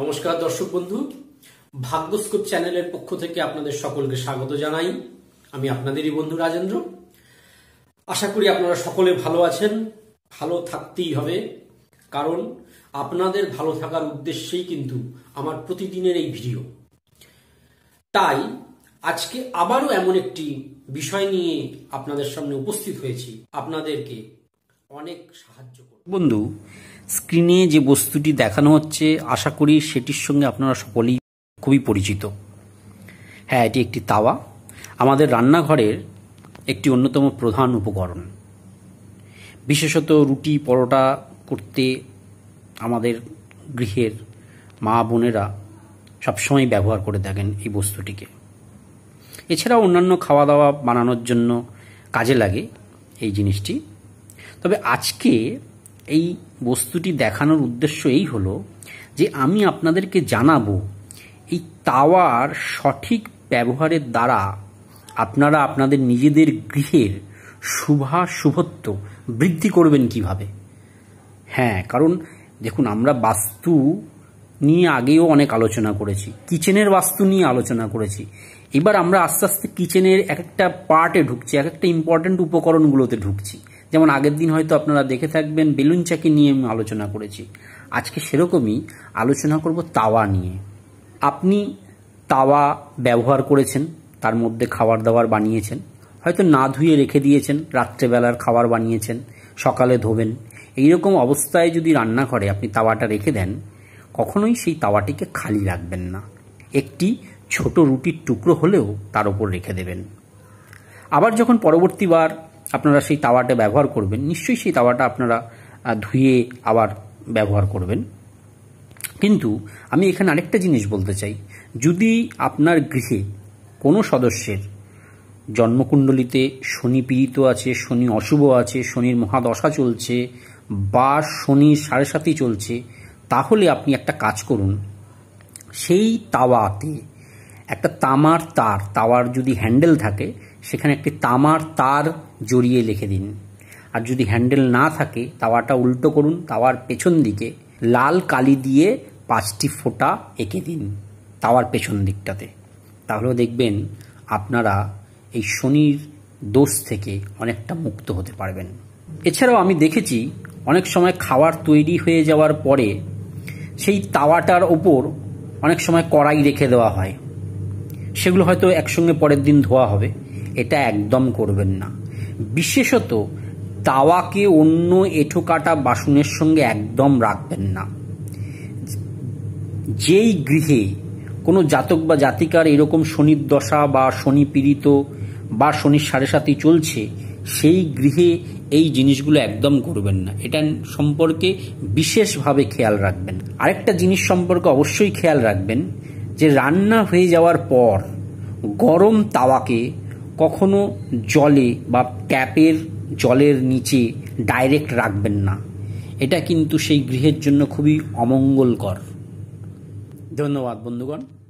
নমস্কার দর্শক বন্ধু ভাগ্যস্কোপ চ্যানেলের পক্ষ থেকে আপনাদের সকলকে স্বাগত জানাই আমি আপনাদেরই বন্ধু রাজেন্দ্র আশা করি আপনারা সকলে ভালো আছেন ভালো থাকতেই হবে কারণ আপনাদের ভালো থাকার উদ্দেশ্যেই কিন্তু আমার প্রতিদিনের এই ভিডিও তাই আজকে আবারও এমন একটি বিষয় নিয়ে আপনাদের সামনে উপস্থিত হয়েছি আপনাদেরকে অনেক সাহায্য বন্ধু স্ক্রিনে যে বস্তুটি দেখানো হচ্ছে আশা করি সেটির সঙ্গে আপনারা সকলেই খুবই পরিচিত হ্যাঁ এটি একটি তাওয়া আমাদের রান্নাঘরের একটি অন্যতম প্রধান উপকরণ বিশেষত রুটি পরোটা করতে আমাদের গৃহের মা বোনেরা সবসময় ব্যবহার করে থাকেন এই বস্তুটিকে এছাড়াও অন্যান্য খাওয়া দাওয়া বানানোর জন্য কাজে লাগে এই জিনিসটি তবে আজকে এই বস্তুটি দেখানোর উদ্দেশ্য এই হলো যে আমি আপনাদেরকে জানাবো এই তাওয়ার সঠিক ব্যবহারের দ্বারা আপনারা আপনাদের নিজেদের গৃহের শুভা শুভত্ব বৃদ্ধি করবেন কিভাবে হ্যাঁ কারণ দেখুন আমরা বাস্তু নিয়ে আগেও অনেক আলোচনা করেছি কিচেনের বাস্তু নিয়ে আলোচনা করেছি এবার আমরা আস্তে আস্তে কিচেনের এক একটা পার্টে ঢুকছি এক একটা ইম্পর্টেন্ট উপকরণগুলোতে ঢুকছি যেমন আগের দিন হয়তো আপনারা দেখে থাকবেন বেলুন চাকি নিয়ে আমি আলোচনা করেছি আজকে সেরকমই আলোচনা করব তাওয়া নিয়ে আপনি তাওয়া ব্যবহার করেছেন তার মধ্যে খাবার দাবার বানিয়েছেন হয়তো না ধুয়ে রেখে দিয়েছেন রাত্রেবেলার খাবার বানিয়েছেন সকালে ধোবেন এইরকম অবস্থায় যদি রান্নাঘরে আপনি তাওয়াটা রেখে দেন কখনোই সেই তাওয়াটিকে খালি রাখবেন না একটি ছোট রুটির টুকরো হলেও তার ওপর রেখে দেবেন আবার যখন পরবর্তীবার আপনারা সেই তাওয়াটা ব্যবহার করবেন নিশ্চয়ই সেই তাওয়াটা আপনারা ধুয়ে আবার ব্যবহার করবেন কিন্তু আমি এখানে আরেকটা জিনিস বলতে চাই যদি আপনার গৃহে কোনো সদস্যের জন্মকুণ্ডলিতে শনি পীড়িত আছে শনি অশুভ আছে শনির মহাদশা চলছে বা শনি সাড়ে সাতই চলছে তাহলে আপনি একটা কাজ করুন সেই তাওয়াতে একটা তামার তার তাওয়ার যদি হ্যান্ডেল থাকে সেখানে একটি তামার তার জড়িয়ে লিখে দিন আর যদি হ্যান্ডেল না থাকে তাওয়াটা উল্টো করুন তাওয়ার পেছন দিকে লাল কালি দিয়ে পাঁচটি ফোঁটা এঁকে দিন তাওয়ার পেছন দিকটাতে তাহলে দেখবেন আপনারা এই শনির দোষ থেকে অনেকটা মুক্ত হতে পারবেন এছাড়াও আমি দেখেছি অনেক সময় খাবার তৈরি হয়ে যাওয়ার পরে সেই তাওয়াটার ওপর অনেক সময় কড়াই রেখে দেওয়া হয় সেগুলো হয়তো একসঙ্গে পরের দিন ধোয়া হবে এটা একদম করবেন না বিশেষত তাওয়াকে অন্য এঁঠো কাটা বাসনের সঙ্গে একদম রাখবেন না যেই গৃহে কোনো জাতক বা জাতিকার এরকম শনির দশা বা শনি পীড়িত বা শনির সাড়ে সাথে চলছে সেই গৃহে এই জিনিসগুলো একদম করবেন না এটা সম্পর্কে বিশেষভাবে খেয়াল রাখবেন আরেকটা জিনিস সম্পর্কে অবশ্যই খেয়াল রাখবেন যে রান্না হয়ে যাওয়ার পর গরম তাওয়াকে কখনো জলে বা ট্যাপের জলের নিচে ডাইরেক্ট রাখবেন না এটা কিন্তু সেই গৃহের জন্য খুবই অমঙ্গলকর ধন্যবাদ বন্ধুগণ